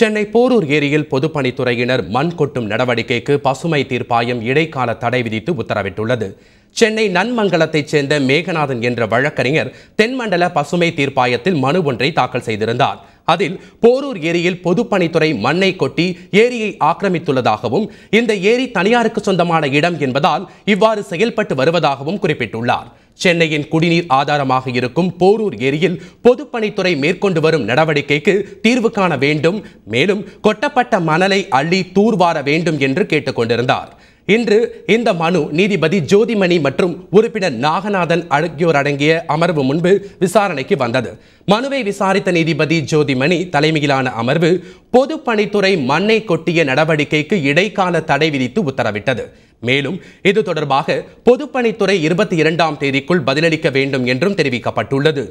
சென்னை போரூர் ஏரியில் பொதுப்பணித்துறையினர் மண் கொட்டும் நடவடிக்கைக்கு பசுமை தீர்ப்பாயம் இடைக்கால தடை விதித்து உத்தரவிட்டுள்ளது சென்னை நன்மங்கலத்தைச் சேர்ந்த மேகநாதன் என்ற வழக்கறிஞர் தென்மண்டல பசுமை தீர்ப்பாயத்தில் மனு ஒன்றை தாக்கல் செய்திருந்தார் அதில் போரூர் ஏரியில் பொதுப்பணித்துறை மண்ணை கொட்டி ஏரியை ஆக்கிரமித்துள்ளதாகவும் இந்த ஏரி தனியாருக்கு சொந்தமான இடம் என்பதால் இவ்வாறு செயல்பட்டு வருவதாகவும் குறிப்பிட்டுள்ளார் சென்னையின் குடிநீர் ஆதாரமாக இருக்கும் போரூர் ஏரியில் பொதுப்பணித்துறை மேற்கொண்டு வரும் நடவடிக்கைக்கு தீர்வு காண வேண்டும் மேலும் கொட்டப்பட்ட மணலை அள்ளி தூர்வார வேண்டும் என்று கேட்டுக்கொண்டிருந்தார் இன்று இந்த மனு நீதிபதி ஜோதிமணி மற்றும் உறுப்பினர் நாகநாதன் ஆகியோர் அடங்கிய அமர்வு முன்பு விசாரணைக்கு வந்தது மனுவை விசாரித்த நீதிபதி ஜோதிமணி தலைமையிலான அமர்வு பொதுப்பணித்துறை மண்ணை கொட்டிய நடவடிக்கைக்கு இடைக்கால தடை விதித்து உத்தரவிட்டது மேலும் இது தொடர்பாக பொதுப்பணித்துறை இருபத்தி இரண்டாம் தேதிக்குள் பதிலளிக்க வேண்டும் என்றும் தெரிவிக்கப்பட்டுள்ளது